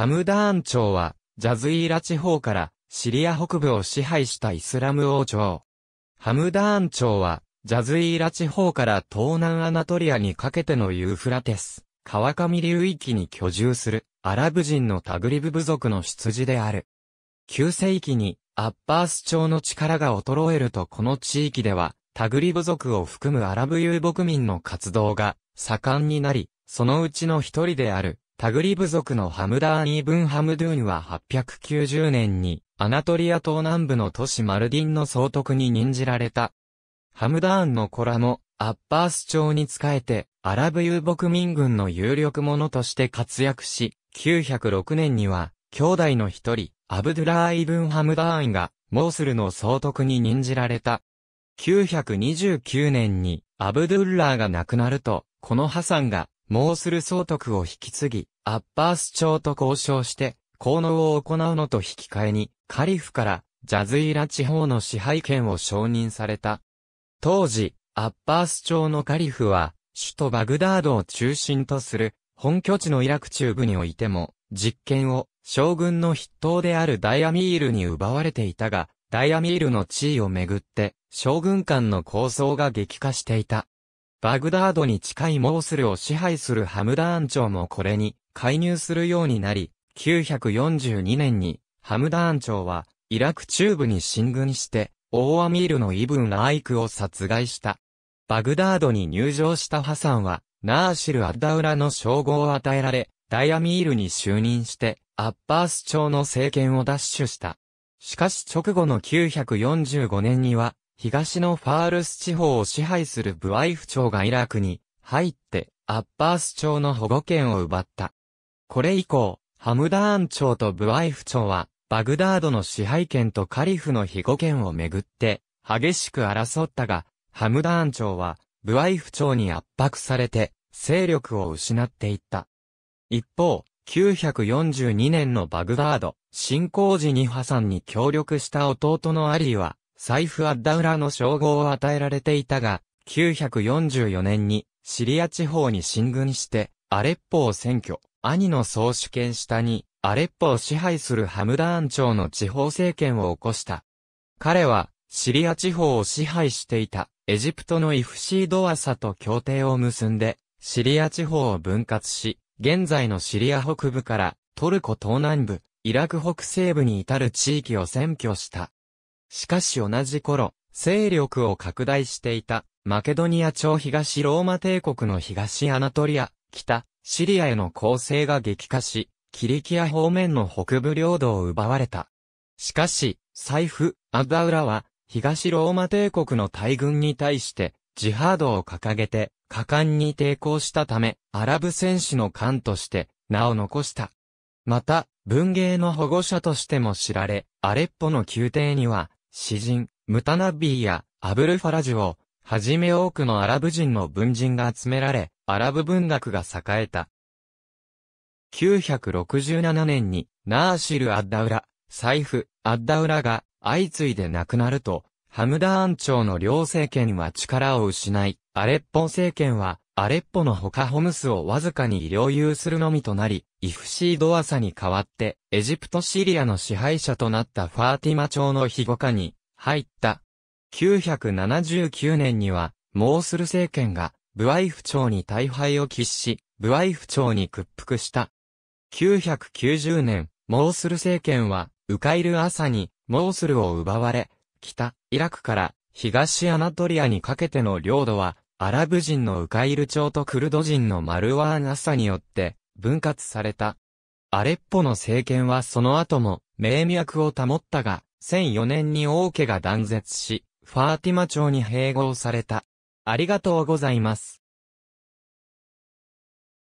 ハムダーン朝は、ジャズイーラ地方からシリア北部を支配したイスラム王朝。ハムダーン朝は、ジャズイーラ地方から東南アナトリアにかけてのユーフラテス、川上流域に居住するアラブ人のタグリブ部族の出自である。9世紀にアッパース朝の力が衰えるとこの地域では、タグリ部族を含むアラブ遊牧民の活動が盛んになり、そのうちの一人であるタグリブ族のハムダーン・イブン・ハムドゥーンは890年に、アナトリア東南部の都市マルディンの総督に任じられた。ハムダーンの子らも、アッバース朝に仕えて、アラブ遊牧民軍の有力者として活躍し、906年には、兄弟の一人、アブドゥラー・イブン・ハムダーンが、モースルの総督に任じられた。929年に、アブドゥッラーが亡くなると、このハサンが、もうする総督を引き継ぎ、アッパース朝と交渉して、効能を行うのと引き換えに、カリフから、ジャズイラ地方の支配権を承認された。当時、アッパース朝のカリフは、首都バグダードを中心とする、本拠地のイラク中部においても、実権を、将軍の筆頭であるダイアミールに奪われていたが、ダイアミールの地位をめぐって、将軍間の抗争が激化していた。バグダードに近いモースルを支配するハムダーン朝もこれに介入するようになり、942年にハムダーン朝はイラク中部に進軍して、オーアミールのイブン・アイクを殺害した。バグダードに入城したハサンは、ナーシル・アッダウラの称号を与えられ、ダイアミールに就任して、アッバース朝の政権を奪取した。しかし直後の945年には、東のファールス地方を支配するブワイフ朝がイラクに入って、アッバース朝の保護権を奪った。これ以降、ハムダーン朝とブワイフ朝は、バグダードの支配権とカリフの庇護権をめぐって、激しく争ったが、ハムダーン朝は、ブワイフ朝に圧迫されて、勢力を失っていった。一方、942年のバグダード、進行時にハサンに協力した弟のアリーは、サイフ・アッダウラの称号を与えられていたが、944年にシリア地方に進軍して、アレッポを占拠、兄の総主権下に、アレッポを支配するハムダーン朝の地方政権を起こした。彼は、シリア地方を支配していた、エジプトのイフシードアサと協定を結んで、シリア地方を分割し、現在のシリア北部から、トルコ東南部、イラク北西部に至る地域を占拠した。しかし同じ頃、勢力を拡大していた、マケドニア朝東ローマ帝国の東アナトリア、北、シリアへの攻勢が激化し、キリキア方面の北部領土を奪われた。しかし、財布、アダウラは、東ローマ帝国の大軍に対して、ジハードを掲げて、果敢に抵抗したため、アラブ戦士の艦として、名を残した。また、文芸の保護者としても知られ、アレッポの宮廷には、詩人、ムタナッビーやアブルファラジュを、はじめ多くのアラブ人の文人が集められ、アラブ文学が栄えた。967年に、ナーシル・アッダウラ、財布、アッダウラが相次いで亡くなると、ハムダーン朝の両政権は力を失い、アレッポン政権はアレッポの他ホムスをわずかに領有するのみとなり、イフシードアサに代わって、エジプトシリアの支配者となったファーティマ朝の庇護下に入った。979年には、モースル政権が、ブワイフ朝に大敗を喫し、ブワイフ朝に屈服した。990年、モースル政権は、ウカイル・朝に、モースルを奪われ、北、イラクから、東アナトリアにかけての領土は、アラブ人のウカイル朝とクルド人のマルワーン・サによって分割された。アレッポの政権はその後も名脈を保ったが、1004年に王家が断絶し、ファーティマ朝に併合された。ありがとうございます。